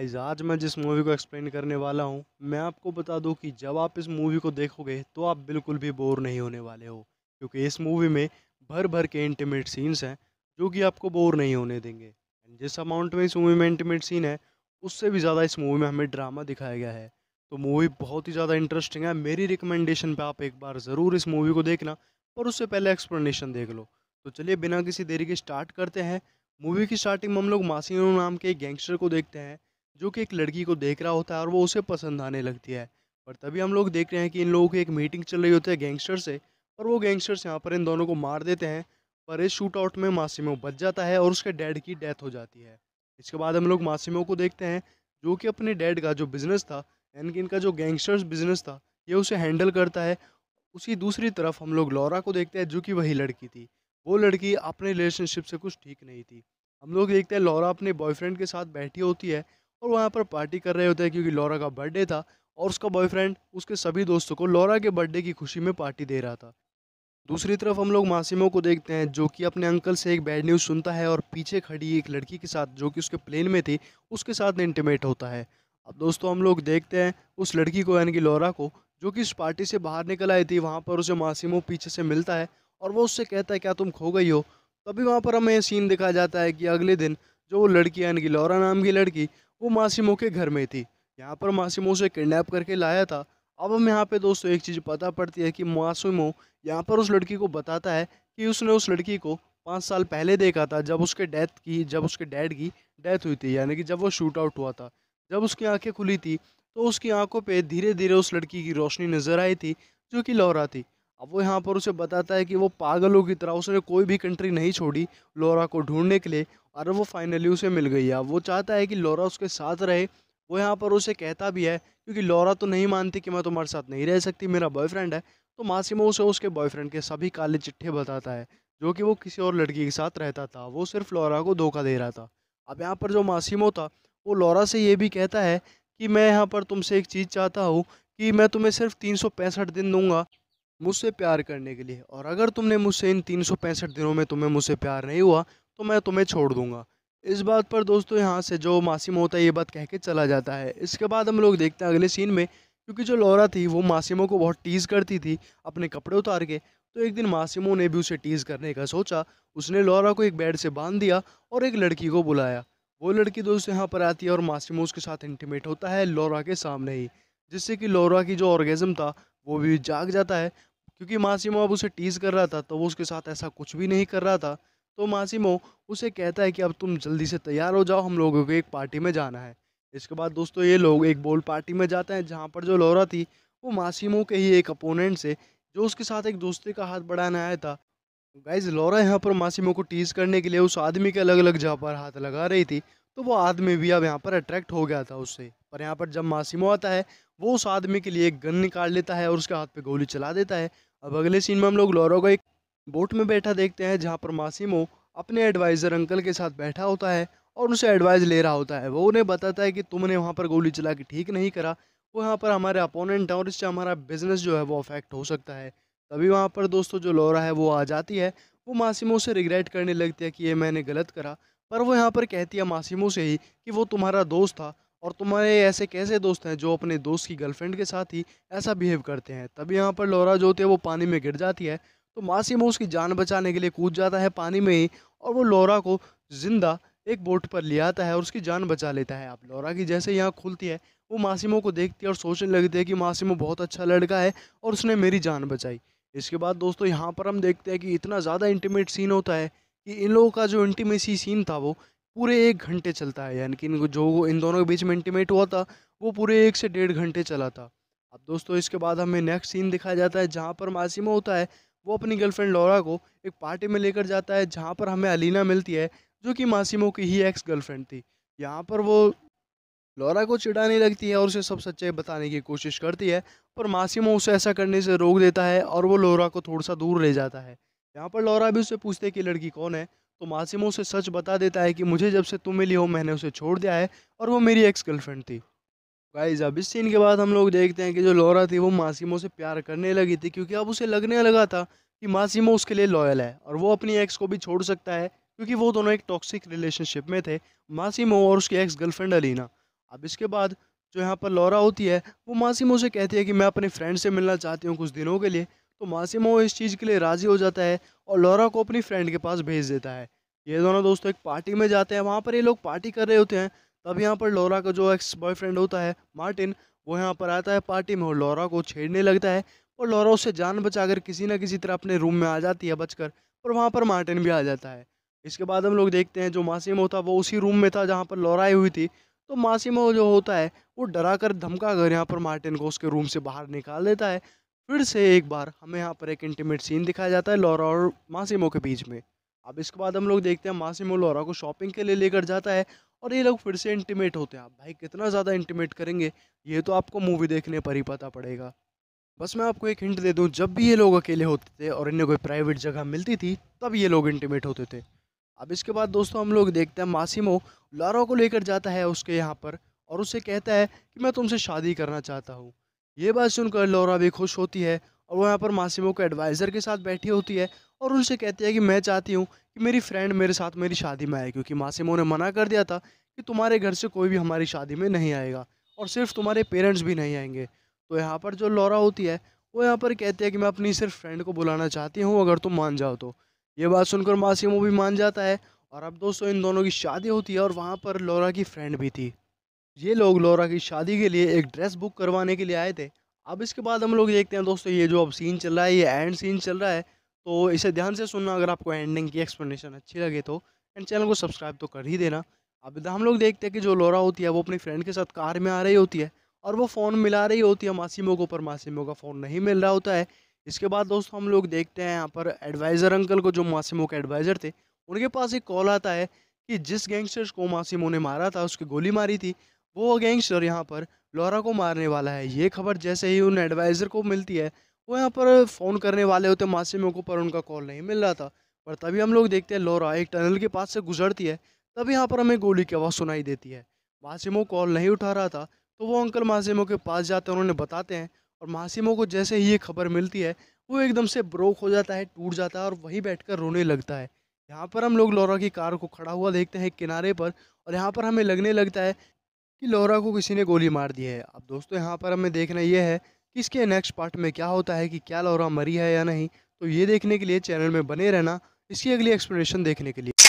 guys आज मैं जिस मूवी को एक्सप्लेन करने वाला हूँ मैं आपको बता दूँ कि जब आप इस मूवी को देखोगे तो आप बिल्कुल भी बोर नहीं होने वाले हो क्योंकि इस मूवी में भर भर के इंटीमेट सीन्स हैं जो कि आपको बोर नहीं होने देंगे एंड जिस अमाउंट में इस मूवी में इंटीमेट सीन है उससे भी ज़्यादा इस मूवी में हमें ड्रामा दिखाया गया है तो मूवी बहुत ही ज़्यादा इंटरेस्टिंग है मेरी रिकमेंडेशन पर आप एक बार ज़रूर इस मूवी को देखना पर उससे पहले एक्सप्लेनेशन देख लो तो चलिए बिना किसी देरी के स्टार्ट करते हैं मूवी की स्टार्टिंग में हम लोग मासीनो नाम के गैंगस्टर को देखते हैं जो कि एक लड़की को देख रहा होता है और वो उसे पसंद आने लगती है और तभी हम लोग देख रहे हैं कि इन लोगों की एक मीटिंग चल रही होती है गैंगस्टर से और वो गैंगस्टर्स यहाँ पर इन दोनों को मार देते हैं पर इस शूट आउट में मासीमो बच जाता है और उसके डैड की डेथ हो जाती है इसके बाद हम लोग मासीमो को देखते हैं जो कि अपने डैड का जो बिज़नेस था यानी कि इनका जो गैंगस्टर्स बिज़नेस था ये उसे हैंडल करता है उसी दूसरी तरफ हम लोग लौरा को देखते हैं जो कि वही लड़की थी वो लड़की अपने रिलेशनशिप से कुछ ठीक नहीं थी हम लोग देखते हैं लौरा अपने बॉयफ्रेंड के साथ बैठी होती है और वहाँ पर पार्टी कर रहे होते हैं क्योंकि लॉरा का बर्थडे था और उसका बॉयफ्रेंड उसके सभी दोस्तों को लॉरा के बर्थडे की खुशी में पार्टी दे रहा था दूसरी तरफ हम लोग मासिमो को देखते हैं जो कि अपने अंकल से एक बैड न्यूज़ सुनता है और पीछे खड़ी एक लड़की के साथ जो कि उसके प्लेन में थी उसके साथ इंटीमेट होता है अब दोस्तों हम लोग देखते हैं उस लड़की को यानी कि लौरा को जो कि इस पार्टी से बाहर निकल आई थी वहाँ पर उसे मासिमो पीछे से मिलता है और वो उससे कहता है क्या तुम खो गई हो तभी वहाँ पर हमें सीन दिखा जाता है कि अगले दिन जो वो लड़की यानी कि लौरा नाम की लड़की वो मासीमो के घर में थी यहाँ पर मासीमो से किडनेप करके लाया था अब हम यहाँ पे दोस्तों एक चीज़ पता पड़ती है कि मासीमो यहाँ पर उस लड़की को बताता है कि उसने उस लड़की को पाँच साल पहले देखा था जब उसके डेथ की जब उसके डैड की डेथ हुई थी यानी कि जब वो शूट आउट हुआ था जब उसकी आँखें खुली थी तो उसकी आंखों पे धीरे धीरे उस लड़की की रोशनी नज़र आई थी जो कि लौरा थी अब वो यहाँ पर उसे बताता है कि वो पागलों की तरह उसने कोई भी कंट्री नहीं छोड़ी लोरा को ढूंढने के लिए और वो फाइनली उसे मिल गई है वो चाहता है कि लौरा उसके साथ रहे वो यहाँ पर उसे कहता भी है क्योंकि लौरा तो नहीं मानती कि मैं तुम्हारे साथ नहीं रह सकती मेरा बॉयफ्रेंड है तो मासिमो उसे उसके बॉयफ्रेंड के सभी काले चिट्ठे बताता है जो कि वो किसी और लड़की के साथ रहता था वो सिर्फ लौरा को धोखा दे रहा था अब यहाँ पर जो मासिमो था वो लौरा से ये भी कहता है कि मैं यहाँ पर तुमसे एक चीज़ चाहता हूँ कि मैं तुम्हें सिर्फ तीन दिन दूँगा मुझसे प्यार करने के लिए और अगर तुमने मुझसे इन तीन दिनों में तुम्हें मुझसे प्यार नहीं हुआ तो मैं तुम्हें छोड़ दूँगा इस बात पर दोस्तों यहाँ से जो मासिमो होता है ये बात कह के चला जाता है इसके बाद हम लोग देखते हैं अगले सीन में क्योंकि जो लौरा थी वो मासिमो को बहुत टीज़ करती थी अपने कपड़े उतार के तो एक दिन मासिमो ने भी उसे टीज़ करने का सोचा उसने लौरा को एक बेड से बांध दिया और एक लड़की को बुलाया वो लड़की दोस्तों यहाँ पर आती है और मासिमो उसके साथ इंटीमेट होता है लौरा के सामने ही जिससे कि लौरा की जो ऑर्गेज़म था वो भी जाग जाता है क्योंकि मासिमो अब उसे टीज़ कर रहा था तो वो उसके साथ ऐसा कुछ भी नहीं कर रहा था तो मासिमो उसे कहता है कि अब तुम जल्दी से तैयार हो जाओ हम लोगों को एक पार्टी में जाना है इसके बाद दोस्तों ये लोग एक बोल पार्टी में जाते हैं जहाँ पर जो लोरा थी वो मासीमो के ही एक अपोनेंट से जो उसके साथ एक दोस्ती का हाथ बढ़ाने आया था गाइज लोरा यहाँ पर मासीमो को टीज करने के लिए उस आदमी के अलग अलग जहाँ पर हाथ लगा रही थी तो वो आदमी भी अब यहाँ पर अट्रैक्ट हो गया था उससे पर यहाँ पर जब मासीमो आता है वो उस आदमी के लिए एक गन निकाल लेता है और उसके हाथ पे गोली चला देता है अब अगले सीन में हम लोग लोरा को एक बोट में बैठा देखते हैं जहाँ पर मासीमो अपने एडवाइज़र अंकल के साथ बैठा होता है और उनसे एडवाइस ले रहा होता है वो उन्हें बताता है कि तुमने वहाँ पर गोली चला के ठीक नहीं करा वो यहाँ पर हमारे अपोनेंट हैं और इससे हमारा बिजनेस जो है वो अफेक्ट हो सकता है तभी वहाँ पर दोस्तों जो लोरा है वो आ जाती है वो मासीमो से रिग्रेट करने लगती है कि ये मैंने गलत करा पर वो यहाँ पर कहती है मासीमो से ही कि वो तुम्हारा दोस्त था और तुम्हारे ऐसे कैसे दोस्त हैं जो अपने दोस्त की गर्लफ्रेंड के साथ ही ऐसा बिहेव करते हैं तभी यहाँ पर लोरा जो होती है वो पानी में गिर जाती है तो मासीमो उसकी जान बचाने के लिए कूद जाता है पानी में ही और वो लोरा को जिंदा एक बोट पर ले आता है और उसकी जान बचा लेता है अब लोरा की जैसे यहाँ खुलती है वो मासीमो को देखती है और सोचने लगती है कि मासीमो बहुत अच्छा लड़का है और उसने मेरी जान बचाई इसके बाद दोस्तों यहाँ पर हम देखते हैं कि इतना ज़्यादा इंटीमेट सीन होता है कि इन लोगों का जो इंटीमेसी सीन था वो पूरे एक घंटे चलता है यानी कि इनको जो इन दोनों के बीच में इंटीमेट हुआ था वो पूरे एक से डेढ़ घंटे चला था अब दोस्तों इसके बाद हमें नेक्स्ट सीन दिखाया जाता है जहाँ पर मासीमो होता है वो अपनी गर्लफ्रेंड लौरा को एक पार्टी में लेकर जाता है जहाँ पर हमें अलीना मिलती है जो कि मासीमो की ही एक्स गर्लफ्रेंड थी यहाँ पर वो लौरा को चिढ़ाने लगती है और उसे सब सच्चाई बताने की कोशिश करती है पर मासीमो उसे ऐसा करने से रोक देता है और वो लौरा को थोड़ा सा दूर ले जाता है यहाँ पर लौरा भी उसे पूछते कि लड़की कौन है तो मासीमो उसे सच बता देता है कि मुझे जब से तुम मिली हो मैंने उसे छोड़ दिया है और वो मेरी एक्स गर्लफ्रेंड थी गाइज अब इस सीन के बाद हम लोग देखते हैं कि जो लोरा थी वो मासीमो से प्यार करने लगी थी क्योंकि अब उसे लगने लगा था कि मासीमो उसके लिए लॉयल है और वो अपनी एक्स को भी छोड़ सकता है क्योंकि वो दोनों एक टॉक्सिक रिलेशनशिप में थे मासीमो और उसकी एक्स गर्लफ्रेंड अलीना अब इसके बाद जो यहाँ पर लौरा होती है वो मासीमो से कहती है कि मैं अपने फ्रेंड से मिलना चाहती हूँ कुछ दिनों के लिए तो मासीमो इस चीज़ के लिए राज़ी हो जाता है और लौरा को अपनी फ्रेंड के पास भेज देता है ये दोनों दोस्तों एक पार्टी में जाते हैं वहाँ पर ये लोग पार्टी कर रहे होते हैं तब यहाँ पर लोरा का जो एक्स बॉयफ्रेंड होता है मार्टिन वो यहाँ पर आता है पार्टी में और लोरा को छेड़ने लगता है और लोरा उसे जान बचाकर किसी ना किसी तरह अपने रूम में आ जाती है बचकर और वहाँ पर मार्टिन भी आ जाता है इसके बाद हम लोग देखते हैं जो मासीमो था वो उसी रूम में था जहाँ पर लोरा आई हुई थी तो मासीमो जो होता है वो डरा कर धमका कर यहाँ पर मार्टिन को उसके रूम से बाहर निकाल देता है फिर से एक बार हमें यहाँ पर एक इंटीमेट सीन दिखाया जाता है लोरा और मासीमो के बीच में अब इसके बाद हम लोग देखते हैं मासीमो लोरा को शॉपिंग के लिए लेकर जाता है और ये लोग फिर से इंटीमेट होते हैं आप भाई कितना ज़्यादा इंटीमेट करेंगे ये तो आपको मूवी देखने पर ही पता पड़ेगा बस मैं आपको एक हिंट दे दूँ जब भी ये लोग अकेले होते थे और इन्हें कोई प्राइवेट जगह मिलती थी तब ये लोग इंटीमेट होते थे अब इसके बाद दोस्तों हम लोग देखते हैं मासीमो लारा को लेकर जाता है उसके यहाँ पर और उसे कहता है कि मैं तुमसे शादी करना चाहता हूँ ये बात सुनकर लोरा भी खुश होती है और वो यहाँ पर मासिमो के एडवाइज़र के साथ बैठी होती है और उनसे कहती है कि मैं चाहती हूँ कि मेरी फ्रेंड मेरे साथ मेरी शादी में आए क्योंकि मासिमो ने मना कर दिया था कि तुम्हारे घर से कोई भी हमारी शादी में नहीं आएगा और सिर्फ तुम्हारे पेरेंट्स भी नहीं आएंगे तो यहाँ पर जो लौरा होती है वो यहाँ पर कहती है कि मैं अपनी सिर्फ फ्रेंड को बुलाना चाहती हूँ अगर तुम मान जाओ तो ये बात सुनकर मासिमो भी मान जाता है और अब दोस्तों इन दोनों की शादी होती है और वहाँ पर लौरा की फ्रेंड भी थी ये लोग लौरा की शादी के लिए एक ड्रेस बुक करवाने के लिए आए थे अब इसके बाद हम लोग देखते हैं दोस्तों ये जो अब सीन चल रहा है ये एंड सीन चल रहा है तो इसे ध्यान से सुनना अगर आपको एंडिंग की एक्सप्लेनेशन अच्छी लगे तो एंड चैनल को सब्सक्राइब तो कर ही देना अब हम लोग देखते हैं कि जो लोरा होती है वो अपनी फ्रेंड के साथ कार में आ रही होती है और वो फ़ोन मिला रही होती है मासीमो को पर मासीमो का फ़ोन नहीं मिल रहा होता है इसके बाद दोस्तों हम लोग देखते हैं यहाँ पर एडवाइज़र अंकल को जो मासीमो के एडवाइज़र थे उनके पास एक कॉल आता है कि जिस गैंगस्टर को मासीमो ने मारा था उसकी गोली मारी थी वो गैंगस्टर यहाँ पर लोरा को मारने वाला है ये खबर जैसे ही उन एडवाइज़र को मिलती है वो यहाँ पर फ़ोन करने वाले होते मासिमों को पर उनका कॉल नहीं मिल रहा था पर तभी हम लोग देखते हैं लोरा एक टनल के पास से गुजरती है तभी यहाँ पर हमें गोली की आवाज़ सुनाई देती है मासिमो कॉल नहीं उठा रहा था तो वो अंकल मासिमो के पास जाते हैं उन्होंने बताते हैं और मासिमो को जैसे ही ये खबर मिलती है वो एकदम से ब्रोक हो जाता है टूट जाता है और वहीं बैठकर रोने लगता है यहाँ पर हम लोग लोरा की कार को खड़ा हुआ देखते हैं किनारे पर और यहाँ पर हमें लगने लगता है कि लोरा को किसी ने गोली मार दी है अब दोस्तों यहाँ पर हमें देखना यह है कि इसके नेक्स्ट पार्ट में क्या होता है कि क्या लोरा मरी है या नहीं तो ये देखने के लिए चैनल में बने रहना इसकी अगली एक्सप्लेनेशन देखने के लिए